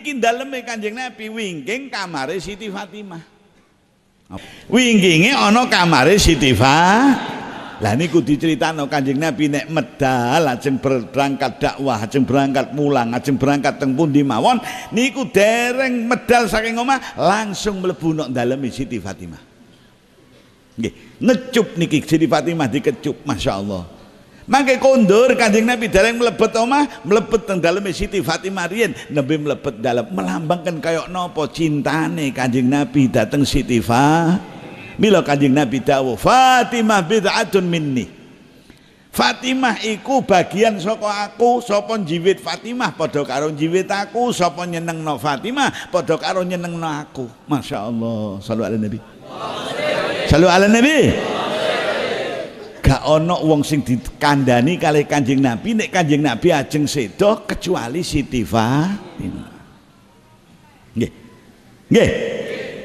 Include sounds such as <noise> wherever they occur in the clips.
Niki daleme Kanjeng Nabi wingging kamare Siti Fatimah. Wingginge ana kamare Siti Fatimah. Lah niku diceritano Kanjeng Nabi nek medal lajeng berangkat dakwah, lajeng berangkat mulang, lajeng berangkat teng pundi mawon niku dereng medal saking omah langsung mlebu nok daleme Siti Fatimah. Nggih, ngecup niki Siti Fatimah dikecup masyaallah. Mangke kondur Kanjeng Nabi datang melepet omah, oh, melepet teng dalam Siti Fatimah Rien, nabi melepet dalam melambangkan kayok nopo cintane Kanjeng Nabi datang Siti fa Milo Kanjeng Nabi dawuh, Fatimah adun minni. Fatimah iku bagian soko aku, sopo jiwit Fatimah podo karo jiwit aku, nyeneng no Fatimah padha karo no aku. Masya Allah, salu ala Nabi. Salu ala Nabi gak ono wong sing dikandani kali Kanjeng Nabi nek Kanjeng Nabi ajeng sedo kecuali Siti Fatimah. Nggih. Nggih.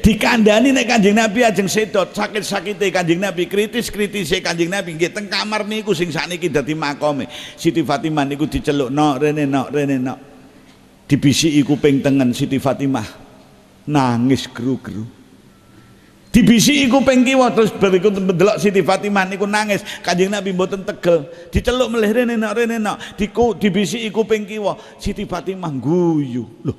Dikandani nek Kanjeng Nabi ajeng sedo sakit sakitnya Kanjeng Nabi kritis-kritise Kanjeng Nabi nggih teng kamar niku sing sakniki dadi makome. Siti Fatimah niku no rene no rene nok. Dibisiki kuping tengen Siti Fatimah nangis geru-geru dibisi iku pengkiwa terus berikut ndelok Siti Fatimah niku nangis Kanjeng Nabi mboten tegel diceluk melih rene nak rene nak diku dibisi iku pengkiwa Siti Fatimah guyu lho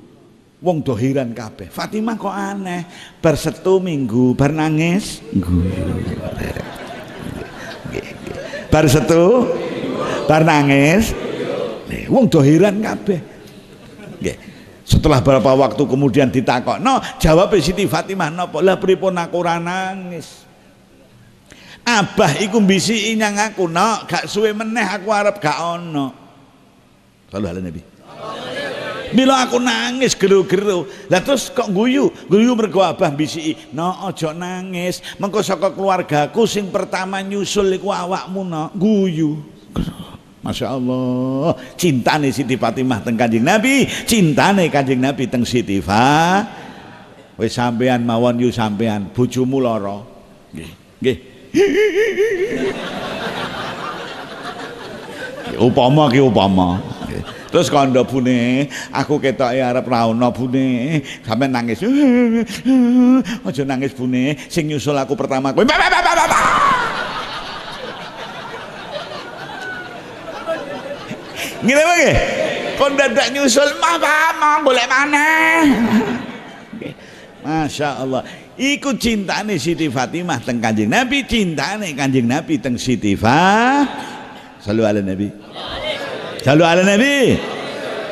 wong dohiran kabeh Fatimah kok aneh bersetu minggu bar nangis guyu bar setu bar nangis wong dohiran kabeh setelah berapa waktu kemudian ditakok, no, jawab Siti Fatimah, no, lah pripun aku nangis. Abah iku bisi inyang aku, no, gak suwe meneh aku harap gak ono. lalu halnya Nabi. bila aku nangis geru-geru. Lah terus kok guyu? Guyu mergo abah bisi. "No, ojo nangis. Mengko keluarga keluargaku sing pertama nyusul iku awakmu, no. Guyu." Masya Allah Cinta nih Siti Fatimah teng kanjeng Nabi Cinta nih kanjeng Nabi teng Siti Fatimah Wih sampean mawon yu sampean Bujumu loro Gih Gih Upama ki upama Terus kondo bune Aku ketok ya harap rauna bune Sampe nangis Ojo nangis bune Sing nyusul aku pertama Bapak bapak bapak bapak gila apa Kon dadak nyusul mah paham boleh mana Masya Allah. ikut cinta nih Siti Fatimah teng Kanjeng Nabi, cinta nih Kanjeng Nabi teng Siti Fah. Salu ala Nabi. Salu ala Nabi.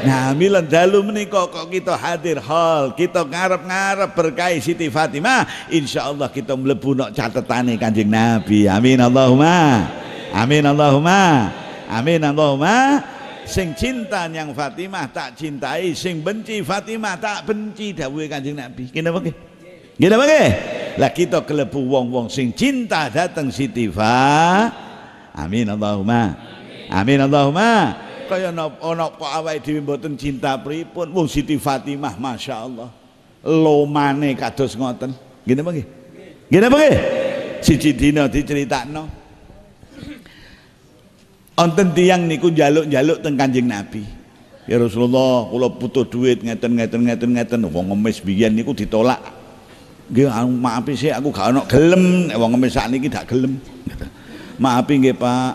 Nah, milan dalu menika kok kita hadir hall kita ngarep-ngarep berkai Siti Fatimah, insya Allah kita melebu nok nih Kanjeng Nabi. Amin Allahumma. Amin Allahumma. Amin Allahumma sing cinta yang Fatimah tak cintai sing benci Fatimah tak benci dawuhe Kanjeng Nabi gimana nggih Gimana nggih lah kita kelebu wong-wong sing cinta datang Siti Fa amin Allahumma amin Allahumma kaya ana kok awake dhewe mboten cinta pripun wong Siti Fatimah Masya Allah lomane kados ngoten Gimana napa nggih nggih napa nggih siji dina diceritakno Onten tiang niku jaluk-jaluk teng Kanjeng Nabi. Ya Rasulullah, kula butuh duit ngeten ngeten ngeten ngeten wong ngemis biyen niku ditolak. Nggih anu, maaf sih aku gak ono gelem wong ngemis sakniki gak gelem. Maaf nggih Pak.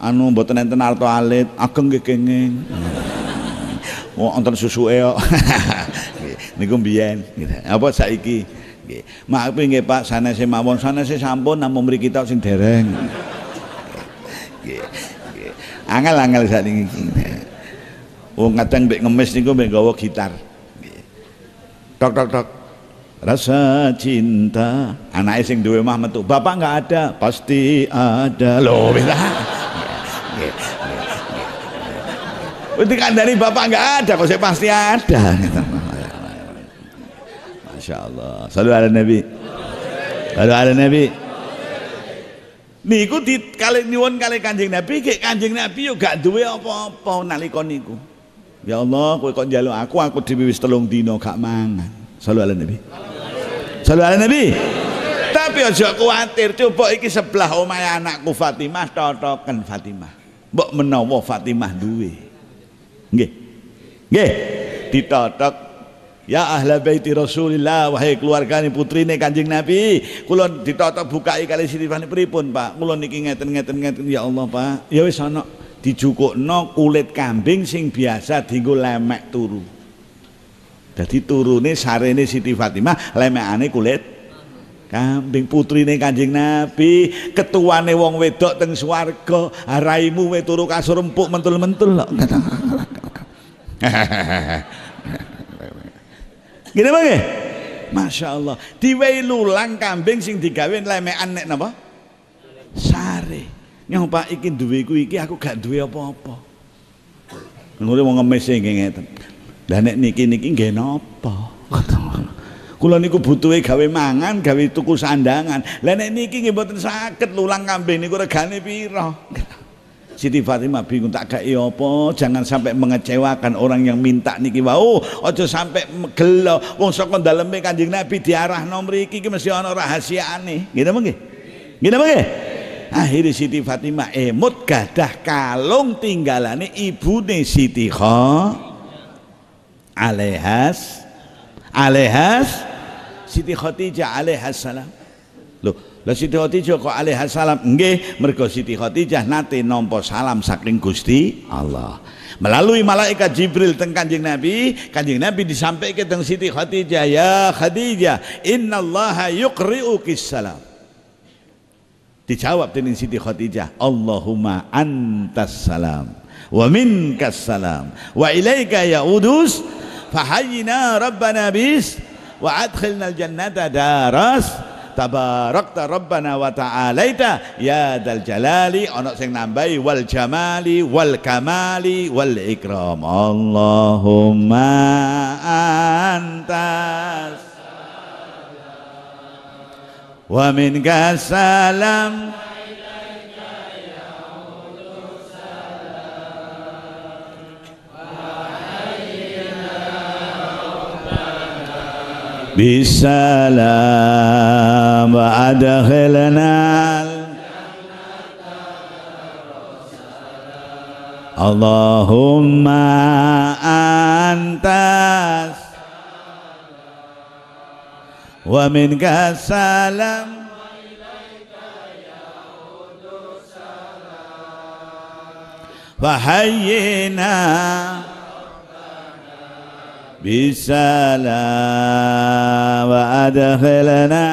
Anu mboten enten narto alit, ageng nggih kenging. <laughs> Oh, susu susuke kok. <laughs> niku mbiyen gitu. Apa saiki? Nggih. Maaf nggih Pak, sanese mawon sanese sampun namung mriki tok sing dereng. Angel-angel saat ini. Wong kadang mbek ngemis niku mbek gawa gitar. Tok tok tok. Rasa cinta anak sing duwe mah metu. Bapak nggak ada, pasti ada. Loh, bila. Berarti kan dari bapak nggak ada, kok saya pasti ada. Masya Allah. Salam ala Nabi. Salam ala Nabi niku di kaleng nyuwun kali kanjeng nabi kayak kanjeng nabi yo gak duwe apa-apa nalika niku ya Allah kowe kok aku aku dhewe wis telung dino gak mangan sallu ala nabi selalu ala nabi tapi aja khawatir coba iki sebelah omahe anakku Fatimah totoken Fatimah mbok menawa Fatimah duwe nggih nggih ditotok Ya ahla baiti Rasulillah wahai keluargane putrine Kanjeng Nabi, kula ditotok bukai kali sirifane pripun, Pak? Kula niki ngeten-ngeten ngeten ya Allah, Pak. Ya wis ana dijukukno kulit kambing sing biasa dienggo lemek turu. Jadi turune sarene Siti Fatimah lemekane kulit kambing putrine Kanjeng Nabi, ketuane wong wedok teng swarga, raimu we turu kasur empuk mentul-mentul kok. <laughs> Gini bang ya? Masya Allah. Diwei lulang kambing sing digawe lemekan nek napa? Sare. Nyong Pak iki duweku iki aku gak duwe apa-apa. Nure wong ngemis sing e ngeten. Lah nek niki niki nggih napa? <laughs> Kula niku butuhe gawe mangan, gawe tuku sandangan. Lah nek niki nggih mboten saged lulang kambing niku regane pira? Siti Fatimah bingung tak gak iya apa jangan sampai mengecewakan orang yang minta niki wau ojo oh, sampai gelo wong saka daleme Kanjeng Nabi diarah mriki iki mesti ana aneh ngene mengki ngene mengki akhirnya Siti Fatimah emut gadah kalung tinggalane ibune Siti Kho alehas alehas Siti Khadijah alaihassalam loh lah Siti Khadijah kok alaiha salam nggih mergo Siti Khadijah nate nampa salam saking Gusti Allah. Melalui malaikat Jibril teng Kanjeng Nabi, Kanjeng Nabi disampaikan teng Siti Khadijah, "Ya Khadijah, innallaha yuqri'uki salam." Dijawab dening Siti Khadijah, "Allahumma antas salam wa minkas salam wa ilaika ya udus fahayyina rabbana bis wa adkhilna al-jannata daras." tabarakta rabbana wa ta'alaita ya dal jalali ana sing nambahi wal jamali wal kamali wal ikram Allahumma antas wa minka salam بسلام أدخلنا اللهم أنت ومنك السلام وإليك يعود السلام فحينا بسلام وأدخلنا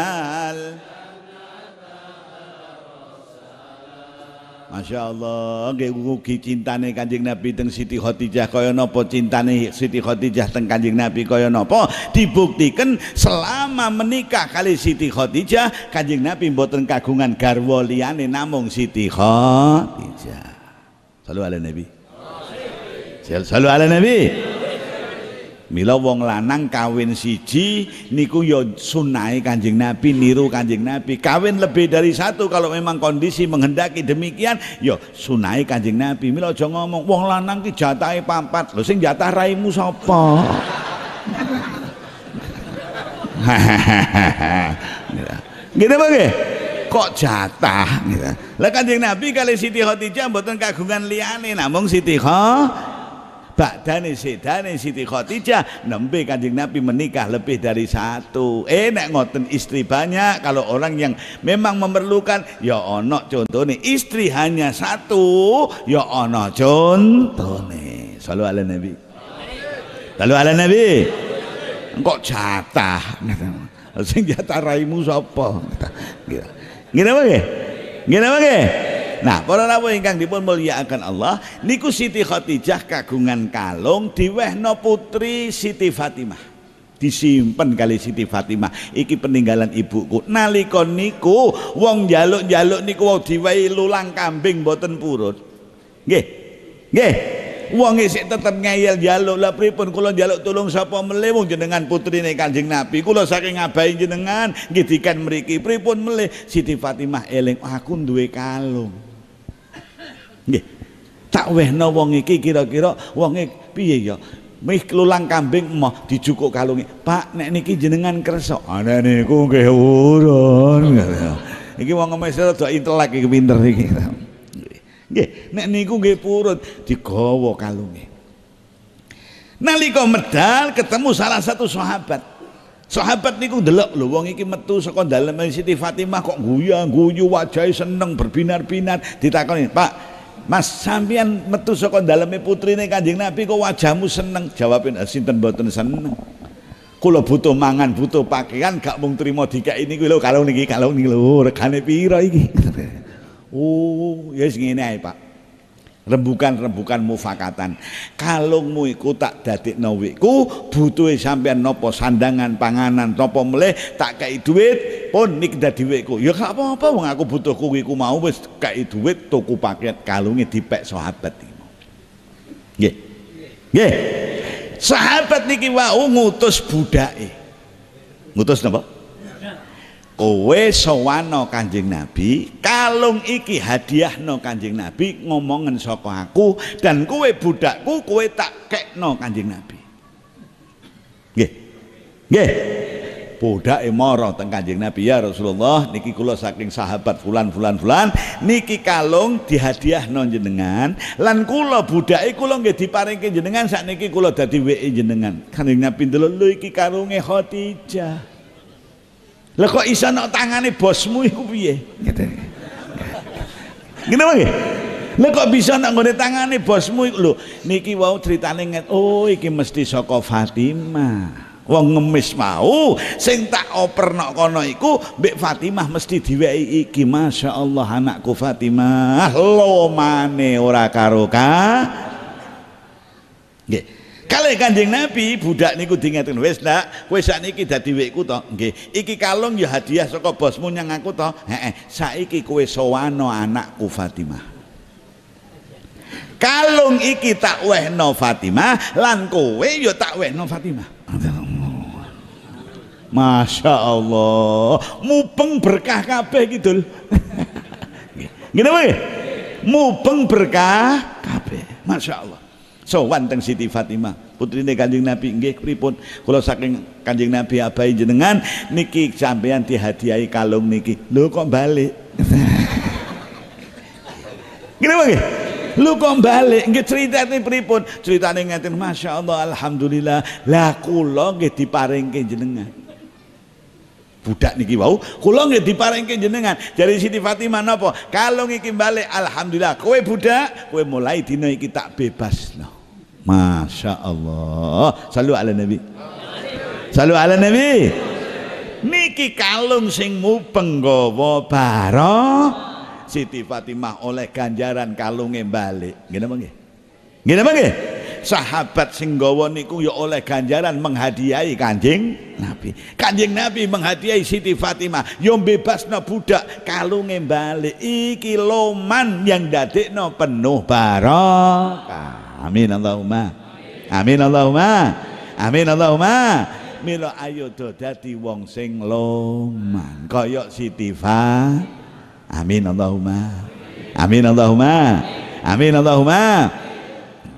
Masya Allah, nggih cintane Kanjeng Nabi teng Siti Khadijah kaya nopo cintane Siti Khadijah teng Kanjeng Nabi kaya nopo dibuktikan selama menikah kali Siti Khadijah Kanjeng Nabi mboten kagungan garwa liyane namung Siti Khadijah. Salu ala Nabi. Salu ala Nabi. Mila wong lanang kawin siji niku yo ya sunai Kanjeng Nabi niru Kanjeng Nabi. Kawin lebih dari satu kalau memang kondisi menghendaki demikian yo ya sunai Kanjeng Nabi. Mila aja ngomong wong lanang ki jatai papat. lo sing jatah raimu sopo gitu bagai kok jatah gitu. Lah Kanjeng Nabi kali Siti khotijah mboten kagungan liane, namung Siti Khadijah Ba'dani sedani Siti khotijah nembe Kanjeng Nabi menikah lebih dari satu. Eh nek ngoten istri banyak kalau orang yang memang memerlukan ya ono contoh contohnya istri hanya satu ya ono contoh contohnya. Selalu ala Nabi. Lalu ala Nabi. Kok jatah? Sing jatah raimu Gila apa Gimana Gila Gimana nggih? Nah, para rawuh ingkang dipun mulyakaken Allah niku Siti Khadijah kagungan kalung diwehno putri Siti Fatimah. disimpen kali Siti Fatimah iki peninggalan ibuku nalika niku wong jaluk jaluk niku wau diwehi lulang kambing boten purut nggih nggih wong isik tetep ngeyel jaluk lah pripun kula jaluk tulung sapa melih wong jenengan putrine Kanjeng Nabi kula saking ngabahi jenengan nggih diken mriki pripun melih Siti Fatimah eling aku duwe kalung Nggih. Tak wehna wong iki kira-kira wonge piye ya? Mih klulang kambing emoh dijukuk kalungi. Pak nek niki jenengan kersa. Ana ah, niku nggih urun. Iki wong Mesir rada intelek iki pinter iki. Nggih, nek niku nggih purut digawa kalunge. Nalika medal ketemu salah satu sahabat. Sahabat niku ndelok lho wong iki metu saka dalem Siti Fatimah kok guya guyu wajahe seneng berbinar-binar ditakoni, "Pak, Mas sampean metu saka daleme putrine Kanjeng Nabi kok wajahmu seneng? Jawabin, sinten mboten seneng. Kula butuh mangan, butuh pakaian, gak mung trimo dikek ini kuwi lho kalung niki, kalung niki lho regane pira iki? <laughs> Oh, ya yes, ngene ae, Pak. Rembukan-rembukan mufakatan. Kalungmu iku tak dadekno wiku, butuhe sampean napa sandangan, panganan, napa mleh tak kei dhuwit, pun oh, nikda dhiwitku. Ya gak apa-apa wong aku butuh kuwi ku mau wis kei dhuwit tuku paket kalunge dipek sahabat iki. Nggih. Nggih. Sahabat niki wau ngutus budake. Ngutus napa? Kowe sowana Kanjeng Nabi, kalung iki hadiah no Kanjeng Nabi ngomongen saka aku dan kowe budakku kowe tak kek no Kanjeng Nabi. Nggih. Nggih bodake emoro teng Kanjeng Nabi ya Rasulullah niki kula saking sahabat fulan fulan fulan niki kalung non jenengan lan kula budake kula nggih diparingke jenengan sakniki kula dadi WE jenengan Kanjeng Nabi ndelok lho iki karunge Khadijah Lah kok iso nok tangane bosmu iku piye ngene Ngene Lha kok bisa nak ngene tangane bosmu iku lho niki wau critane oh iki mesti saka Fatimah wong ngemis mau sing tak operno kono iku Mbak Fatimah mesti diwehi iki Masya Allah anakku Fatimah lo mane ora karo ka nggih Kali kanjeng Nabi budak niku diingetin wes nak kowe sakniki dadi wekku to nggih iki kalung ya hadiah saka bosmu nyang aku to heeh saiki kowe sowana anakku Fatimah kalung iki tak wehno Fatimah lan kowe yo ya tak wehno Fatimah Masya Allah mupeng berkah kabeh kidul gini <laughs> apa mupeng berkah kabeh Masya Allah So wanteng Siti Fatimah ini Kanjeng Nabi nggih pripun kalau saking Kanjeng Nabi abai jenengan niki sampean dihadiahi kalung niki lho kok balik Gini <laughs> apa lu kok balik nggih critane pripun critane masya allah alhamdulillah lah kula nggih diparingke jenengan budak niki wau kula nggih diparingke jenengan dari Siti Fatimah napa kalau ngiki balik alhamdulillah kowe budak kowe mulai dina iki tak bebasno Masya Allah Salu ala Nabi Salu ala Nabi Niki kalung sing mubeng gawa barok Siti Fatimah oleh ganjaran kalunge balik gini bang? Gimana bang? sahabat singgowo niku ya oleh ganjaran menghadiahi Kanjeng Nabi Kanjeng Nabi menghadiahi Siti Fatimah ya bebas no budak kalunge balik iki loman yang no penuh barokah amin Allahumma amin Allahumma amin Allahumma milo ayo do dadi wong sing loman kaya Siti Fatimah Amin Allahumma. Amin Allahumma. Amin Allahumma.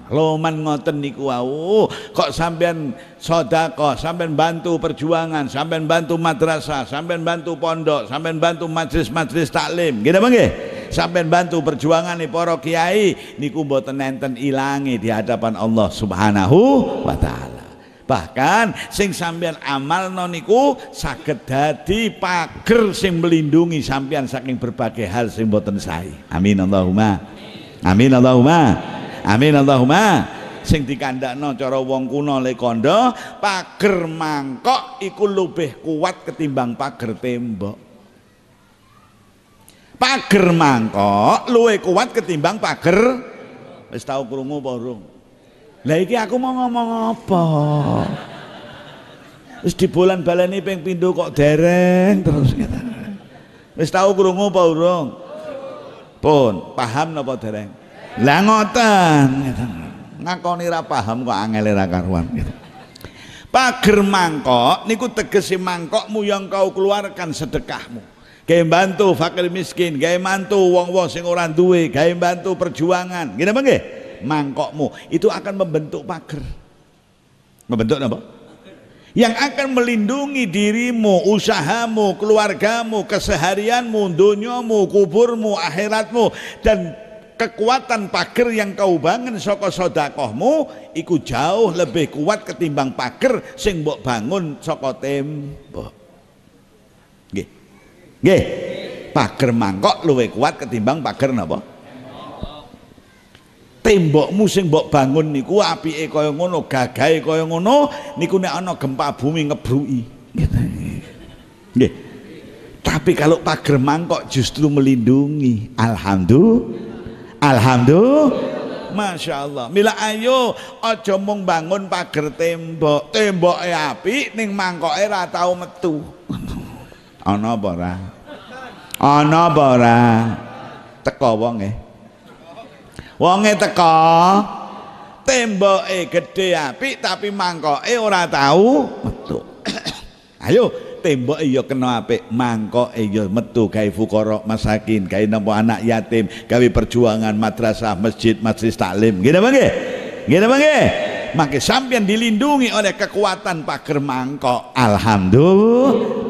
Loman ngoten niku wau, kok sampean sodako, sampean bantu perjuangan, sampean bantu madrasah, sampean bantu pondok, sampean bantu majelis-majelis taklim. Gede mangke? Sampean bantu perjuangan nih para kiai niku mboten nenten ilangi di hadapan Allah Subhanahu wa taala. Bahkan sing sampean amal noniku saged dadi pager sing melindungi sampean saking berbagai hal sing boten Amin Allahumma. Amin Allahumma. Amin Allahumma. Sing no cara wong kuna le pager mangkok iku lebih kuat ketimbang pager tembok. pager mangkok luwe kuat ketimbang pager wis tau krungu apa lah iki aku mau ngomong apa? Terus bulan baleni ping pindho kok dereng terus kita. Wis tau krungu apa urung? Pun, paham napa dereng? Lah ngoten Ngakoni ra paham kok angel ra karuan gitu. Pager mangkok niku tegese mangkokmu yang kau keluarkan sedekahmu. Gaya bantu fakir miskin, gaya bantu wong-wong sing ora duwe, gaya bantu perjuangan. Gimana apa mangkokmu itu akan membentuk pagar membentuk apa yang akan melindungi dirimu, usahamu, keluargamu, keseharianmu, dunyamu, kuburmu, akhiratmu dan kekuatan pagar yang kau bangun soko sodakohmu iku jauh lebih kuat ketimbang pagar sing mbok bangun soko tembok nggih nggih pagar mangkok luwih kuat ketimbang pagar napa tembokmu sing mbok bangun niku apike kaya ngono gagahe kaya ngono niku nek ana gempa bumi ngebruki gitu. nggih tapi kalau pagar mangkok justru melindungi alhamdulillah alhamdulillah Masya Allah Mila ayo ojo mung bangun pagar tembok tembok e api ning mangkok era tau metu ana bora. ora ana teko wong eh wonge teko temboke gedhe apik tapi mangkoke ora tahu metu <coughs> ayo tembok ya kena apik mangkoke ya metu gawe fuqara masakin gawe nampa anak yatim gawe perjuangan madrasah masjid masjid taklim nggih napa nggih nggih napa nggih maka sampean dilindungi oleh kekuatan pager mangkok alhamdulillah